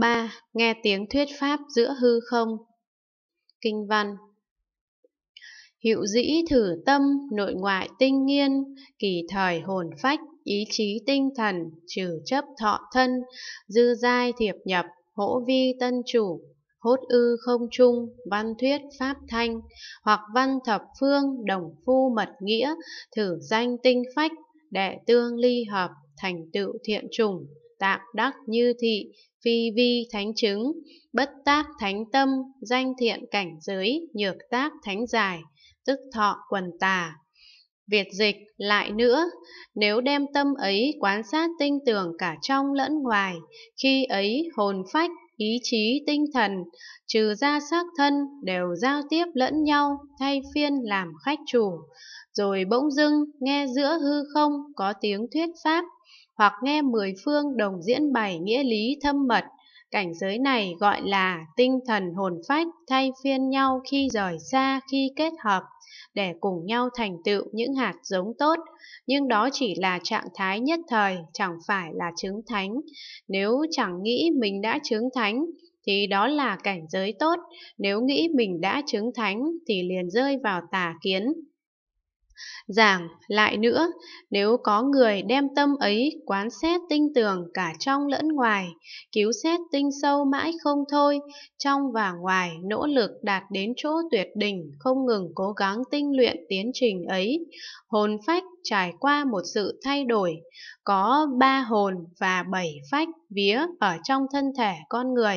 3. Nghe tiếng thuyết pháp giữa hư không Kinh văn hiệu dĩ thử tâm, nội ngoại tinh nghiên, kỳ thời hồn phách, ý chí tinh thần, trừ chấp thọ thân, dư giai thiệp nhập, hỗ vi tân chủ, hốt ư không trung, văn thuyết pháp thanh, hoặc văn thập phương, đồng phu mật nghĩa, thử danh tinh phách, đệ tương ly hợp, thành tựu thiện trùng, tạm đắc như thị, phi vi thánh chứng, bất tác thánh tâm, danh thiện cảnh giới, nhược tác thánh giải, tức thọ quần tà. Việt dịch lại nữa, nếu đem tâm ấy quan sát tinh tường cả trong lẫn ngoài, khi ấy hồn phách, ý chí, tinh thần, trừ ra xác thân đều giao tiếp lẫn nhau, thay phiên làm khách chủ. Rồi bỗng dưng nghe giữa hư không có tiếng thuyết pháp, hoặc nghe mười phương đồng diễn bày nghĩa lý thâm mật. Cảnh giới này gọi là tinh thần hồn phách thay phiên nhau khi rời xa, khi kết hợp, để cùng nhau thành tựu những hạt giống tốt. Nhưng đó chỉ là trạng thái nhất thời, chẳng phải là chứng thánh. Nếu chẳng nghĩ mình đã chứng thánh, thì đó là cảnh giới tốt. Nếu nghĩ mình đã chứng thánh, thì liền rơi vào tà kiến. Giảng lại nữa, nếu có người đem tâm ấy quán xét tinh tường cả trong lẫn ngoài, cứu xét tinh sâu mãi không thôi, trong và ngoài nỗ lực đạt đến chỗ tuyệt đỉnh, không ngừng cố gắng tinh luyện tiến trình ấy, hồn phách trải qua một sự thay đổi, có ba hồn và bảy phách vía ở trong thân thể con người.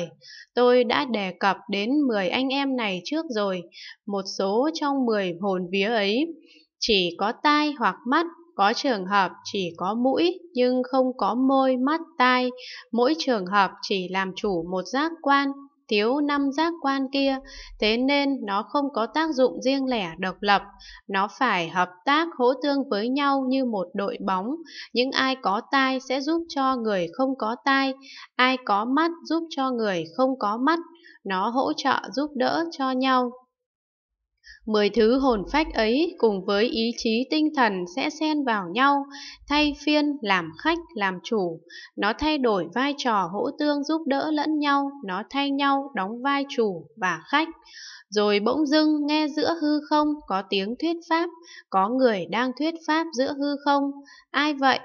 Tôi đã đề cập đến 10 anh em này trước rồi, một số trong 10 hồn vía ấy chỉ có tai hoặc mắt, có trường hợp chỉ có mũi nhưng không có môi, mắt, tai, mỗi trường hợp chỉ làm chủ một giác quan, thiếu năm giác quan kia, thế nên nó không có tác dụng riêng lẻ độc lập, nó phải hợp tác hỗ tương với nhau như một đội bóng, những ai có tai sẽ giúp cho người không có tai, ai có mắt giúp cho người không có mắt, nó hỗ trợ giúp đỡ cho nhau. Mười thứ hồn phách ấy cùng với ý chí tinh thần sẽ xen vào nhau, thay phiên làm khách làm chủ. Nó thay đổi vai trò hỗ tương giúp đỡ lẫn nhau, nó thay nhau đóng vai chủ và khách. Rồi bỗng dưng nghe giữa hư không có tiếng thuyết pháp, có người đang thuyết pháp giữa hư không. Ai vậy?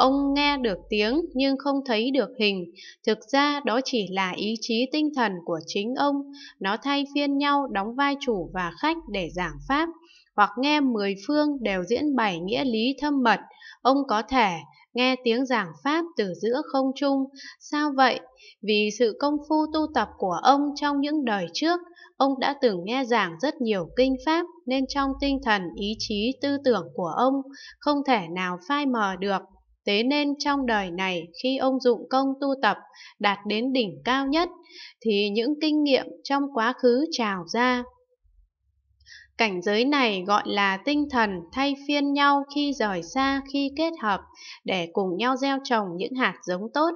Ông nghe được tiếng nhưng không thấy được hình, thực ra đó chỉ là ý chí tinh thần của chính ông, nó thay phiên nhau đóng vai chủ và khách để giảng pháp, hoặc nghe mười phương đều diễn bày nghĩa lý thâm mật, ông có thể nghe tiếng giảng pháp từ giữa không trung. Sao vậy? Vì sự công phu tu tập của ông trong những đời trước, ông đã từng nghe giảng rất nhiều kinh pháp nên trong tinh thần ý chí tư tưởng của ông không thể nào phai mờ được. Thế nên trong đời này khi ông dụng công tu tập đạt đến đỉnh cao nhất thì những kinh nghiệm trong quá khứ trào ra Cảnh giới này gọi là tinh thần thay phiên nhau khi rời xa, khi kết hợp, để cùng nhau gieo trồng những hạt giống tốt.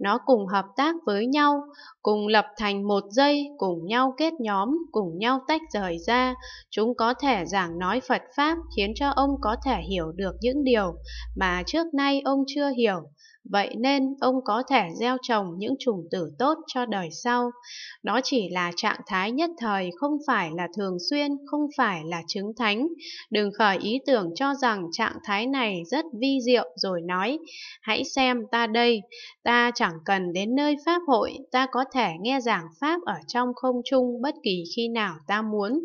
Nó cùng hợp tác với nhau, cùng lập thành một dây, cùng nhau kết nhóm, cùng nhau tách rời ra. Chúng có thể giảng nói Phật Pháp khiến cho ông có thể hiểu được những điều mà trước nay ông chưa hiểu. Vậy nên ông có thể gieo trồng những chủng tử tốt cho đời sau. Đó chỉ là trạng thái nhất thời, không phải là thường xuyên, không phải là chứng thánh. Đừng khởi ý tưởng cho rằng trạng thái này rất vi diệu rồi nói, hãy xem ta đây, ta chẳng cần đến nơi Pháp hội, ta có thể nghe giảng Pháp ở trong không trung bất kỳ khi nào ta muốn.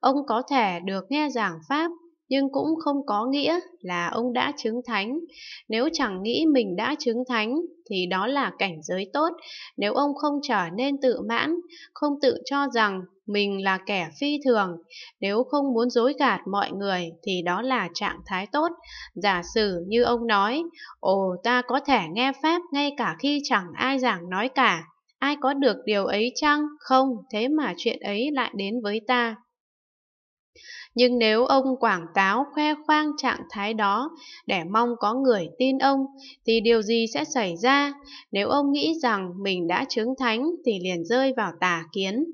Ông có thể được nghe giảng Pháp nhưng cũng không có nghĩa là ông đã chứng thánh. Nếu chẳng nghĩ mình đã chứng thánh thì đó là cảnh giới tốt, nếu ông không trở nên tự mãn, không tự cho rằng mình là kẻ phi thường, nếu không muốn dối gạt mọi người thì đó là trạng thái tốt. Giả sử như ông nói, ồ ta có thể nghe Pháp ngay cả khi chẳng ai giảng nói cả, ai có được điều ấy chăng? Không, thế mà chuyện ấy lại đến với ta nhưng nếu ông quảng cáo khoe khoang trạng thái đó để mong có người tin ông thì điều gì sẽ xảy ra nếu ông nghĩ rằng mình đã chứng thánh thì liền rơi vào tà kiến